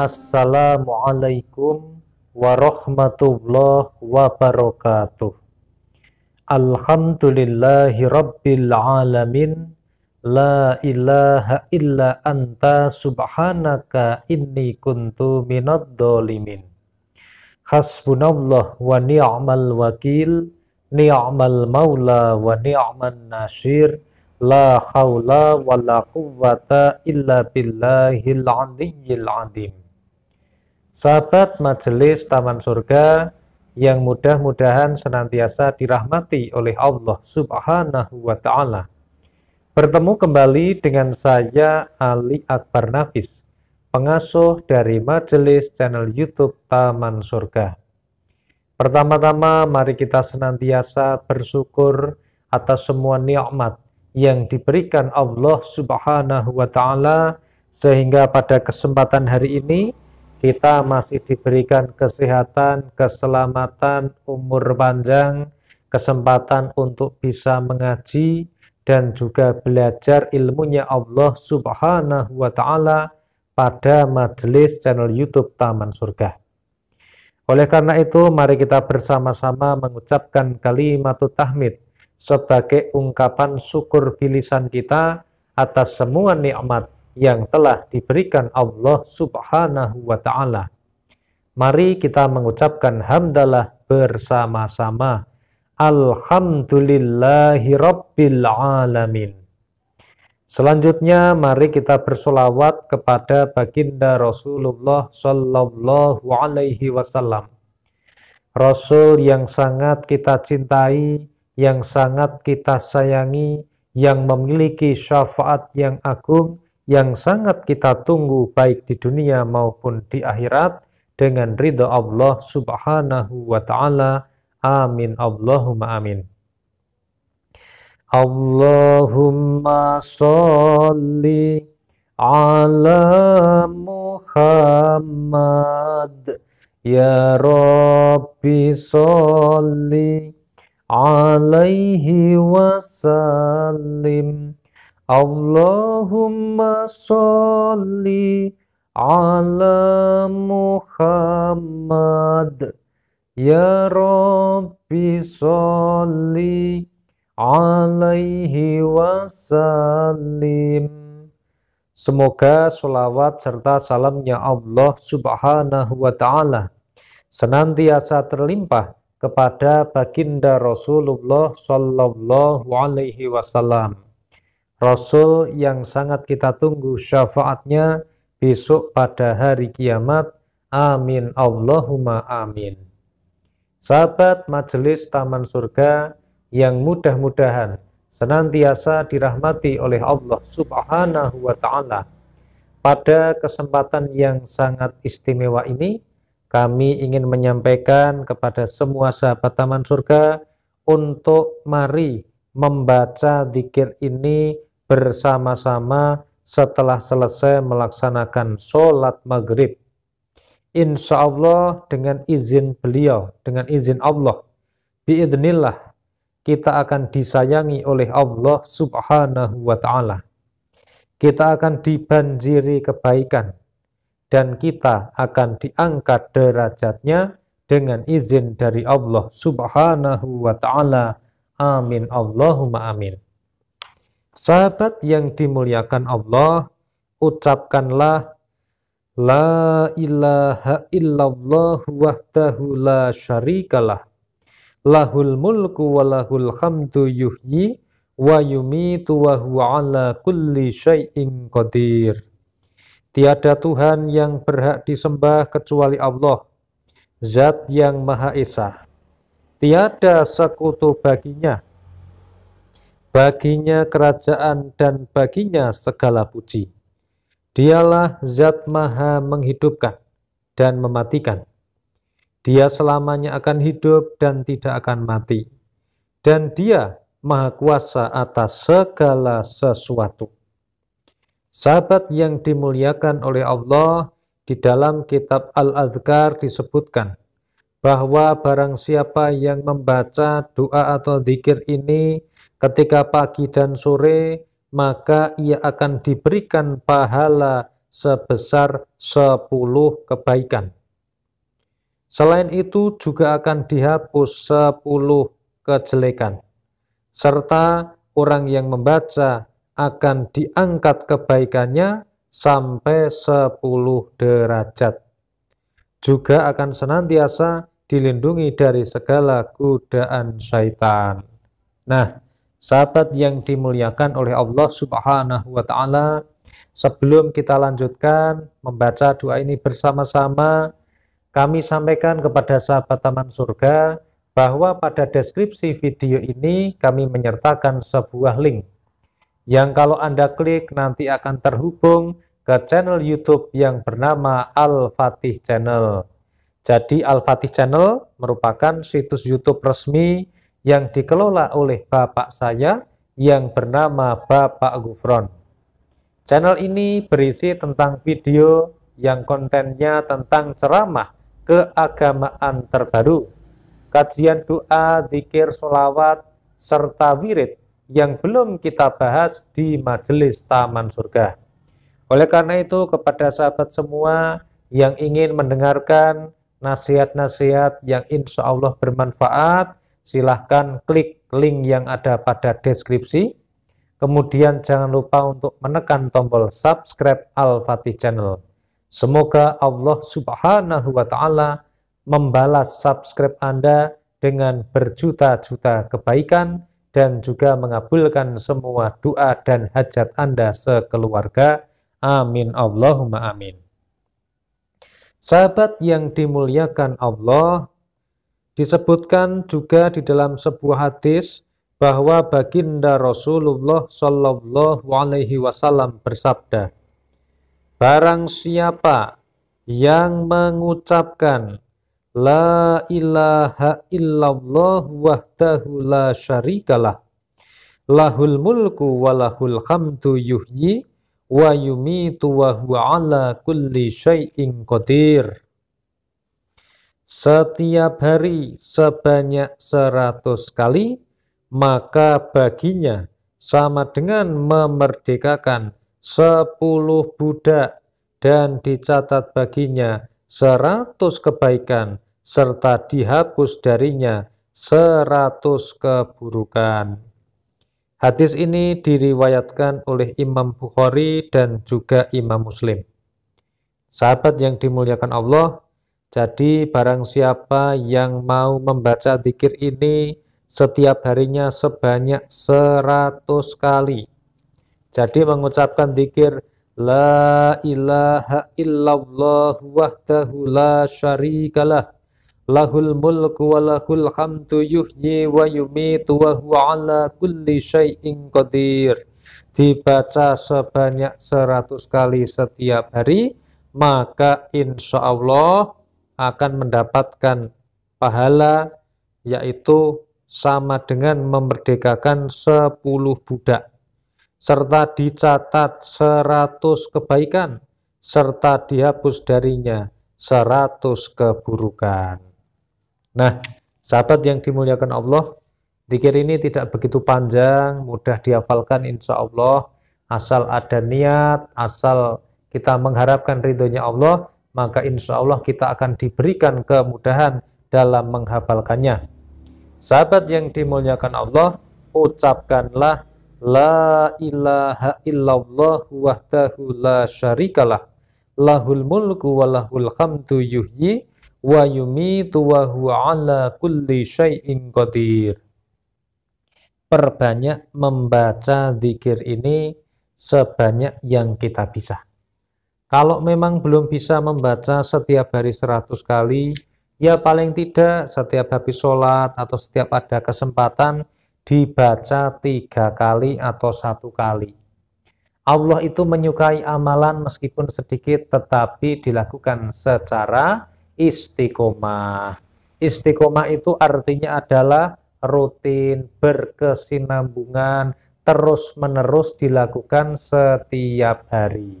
Assalamualaikum warahmatullahi wabarakatuh. Alhamdulillahi rabbil alamin. La ilaha illa anta subhanaka inni kuntu minad dolimin. Hasbunallah wa ni'mal wakil, ni'mal maula wa ni'man nasir. La khawla wa la quwwata illa billahil aliyyil adim. Sahabat Majelis Taman Surga yang mudah-mudahan senantiasa dirahmati oleh Allah Subhanahu wa taala. Bertemu kembali dengan saya Ali Akbar Nafis, pengasuh dari Majelis channel YouTube Taman Surga. Pertama-tama mari kita senantiasa bersyukur atas semua nikmat yang diberikan Allah Subhanahu wa taala sehingga pada kesempatan hari ini kita masih diberikan kesehatan, keselamatan, umur panjang, kesempatan untuk bisa mengaji dan juga belajar ilmunya Allah Subhanahu wa taala pada majelis channel YouTube Taman Surga. Oleh karena itu, mari kita bersama-sama mengucapkan kalimat tahmid sebagai ungkapan syukur bilisan kita atas semua nikmat yang telah diberikan Allah Subhanahu wa taala. Mari kita mengucapkan hamdalah bersama-sama. Alhamdulillahi rabbil alamin. Selanjutnya mari kita bersolawat kepada baginda Rasulullah Sallallahu Alaihi Wasallam. Rasul yang sangat kita cintai, yang sangat kita sayangi, yang memiliki syafaat yang agung, yang sangat kita tunggu baik di dunia maupun di akhirat dengan ridha Allah subhanahu wa ta'ala. Amin. Allahumma amin. Allahumma salli ala Muhammad Ya Rabbi salli alaihi wasallim Allahumma sholli ala Muhammad Ya Rabbi sholli alaihi wasallim Semoga sholawat serta salamnya Allah subhanahu wa ta'ala senantiasa terlimpah kepada baginda Rasulullah sallallahu alaihi wasallam Rasul yang sangat kita tunggu syafaatnya besok pada hari kiamat. Amin. Allahumma amin. Sahabat Majelis Taman Surga yang mudah-mudahan senantiasa dirahmati oleh Allah Subhanahu wa taala. Pada kesempatan yang sangat istimewa ini, kami ingin menyampaikan kepada semua sahabat Taman Surga untuk mari membaca zikir ini bersama-sama setelah selesai melaksanakan sholat maghrib. Insya Allah dengan izin beliau, dengan izin Allah, biidnillah, kita akan disayangi oleh Allah subhanahu wa ta'ala. Kita akan dibanjiri kebaikan, dan kita akan diangkat derajatnya dengan izin dari Allah subhanahu wa ta'ala. Amin Allahumma amin. Sahabat yang dimuliakan Allah, ucapkanlah La ilaha illallah wahdahu la syarikalah. Lahul mulku wa lahul hamdu yuhyi wa yumitu wa huwa ala kulli syai'in qadir. Tiada Tuhan yang berhak disembah kecuali Allah, Zat yang Maha Esa. Tiada sekutu baginya, Baginya kerajaan dan baginya segala puji. Dialah zat maha menghidupkan dan mematikan. Dia selamanya akan hidup dan tidak akan mati. Dan dia maha kuasa atas segala sesuatu. Sahabat yang dimuliakan oleh Allah di dalam kitab Al-Adhkar disebutkan bahwa barang siapa yang membaca doa atau zikir ini ketika pagi dan sore, maka ia akan diberikan pahala sebesar sepuluh kebaikan. Selain itu juga akan dihapus sepuluh kejelekan. Serta orang yang membaca akan diangkat kebaikannya sampai sepuluh derajat. Juga akan senantiasa dilindungi dari segala godaan syaitan. Nah, sahabat yang dimuliakan oleh Allah Subhanahu wa taala. Sebelum kita lanjutkan membaca doa ini bersama-sama, kami sampaikan kepada sahabat Taman Surga bahwa pada deskripsi video ini kami menyertakan sebuah link yang kalau Anda klik nanti akan terhubung ke channel YouTube yang bernama Al-Fatih Channel. Jadi Al-Fatih Channel merupakan situs YouTube resmi yang dikelola oleh bapak saya yang bernama Bapak Gufron. Channel ini berisi tentang video yang kontennya tentang ceramah keagamaan terbaru, kajian doa, zikir, solawat, serta wirid yang belum kita bahas di majelis Taman Surga. Oleh karena itu, kepada sahabat semua yang ingin mendengarkan nasihat-nasihat yang insya Allah bermanfaat, silahkan klik link yang ada pada deskripsi. Kemudian jangan lupa untuk menekan tombol subscribe Al-Fatih Channel. Semoga Allah subhanahu wa ta'ala membalas subscribe Anda dengan berjuta-juta kebaikan dan juga mengabulkan semua doa dan hajat Anda sekeluarga. Amin Allahumma amin. Sahabat yang dimuliakan Allah, Disebutkan juga di dalam sebuah hadis bahwa baginda Rasulullah Shallallahu Alaihi Wasallam bersabda, Barang siapa yang mengucapkan La ilaha illallah wahdahu la syarikalah Lahul mulku walahul hamdu yuhyi wa yumitu wa huwa ala kulli syai'in qadir setiap hari sebanyak seratus kali, maka baginya sama dengan memerdekakan sepuluh budak dan dicatat baginya seratus kebaikan serta dihapus darinya seratus keburukan. Hadis ini diriwayatkan oleh Imam Bukhari dan juga Imam Muslim. Sahabat yang dimuliakan Allah, jadi barang siapa yang mau membaca zikir ini setiap harinya sebanyak 100 kali. Jadi mengucapkan zikir La ilaha illallah wahdahu la syarikalah lahul mulku wa lahul hamdu yuhyi wa yumitu wa huwa ala kulli syai'in qadir. Dibaca sebanyak 100 kali setiap hari, maka insya Allah akan mendapatkan pahala yaitu sama dengan memerdekakan 10 budak serta dicatat 100 kebaikan serta dihapus darinya 100 keburukan. Nah, sahabat yang dimuliakan Allah, Dikir ini tidak begitu panjang, mudah dihafalkan insya Allah. Asal ada niat, asal kita mengharapkan ridhonya Allah, maka insya Allah kita akan diberikan kemudahan dalam menghafalkannya. Sahabat yang dimuliakan Allah, ucapkanlah La ilaha illallah wahdahu la syarikalah lahul mulku wa lahul hamdu yuhyi wa yumitu wa huwa ala kulli syai'in qadir. Perbanyak membaca zikir ini sebanyak yang kita bisa. Kalau memang belum bisa membaca setiap hari 100 kali, ya paling tidak setiap habis sholat atau setiap ada kesempatan dibaca tiga kali atau satu kali. Allah itu menyukai amalan meskipun sedikit tetapi dilakukan secara istiqomah. Istiqomah itu artinya adalah rutin, berkesinambungan, terus-menerus dilakukan setiap hari.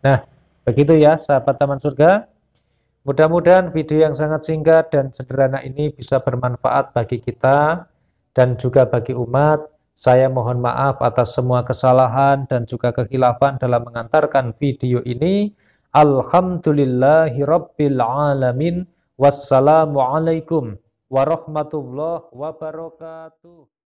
Nah, Begitu ya sahabat Taman Surga. Mudah-mudahan video yang sangat singkat dan sederhana ini bisa bermanfaat bagi kita dan juga bagi umat. Saya mohon maaf atas semua kesalahan dan juga kekhilafan dalam mengantarkan video ini. Alhamdulillahirrabbilalamin. Wassalamualaikum warahmatullahi wabarakatuh.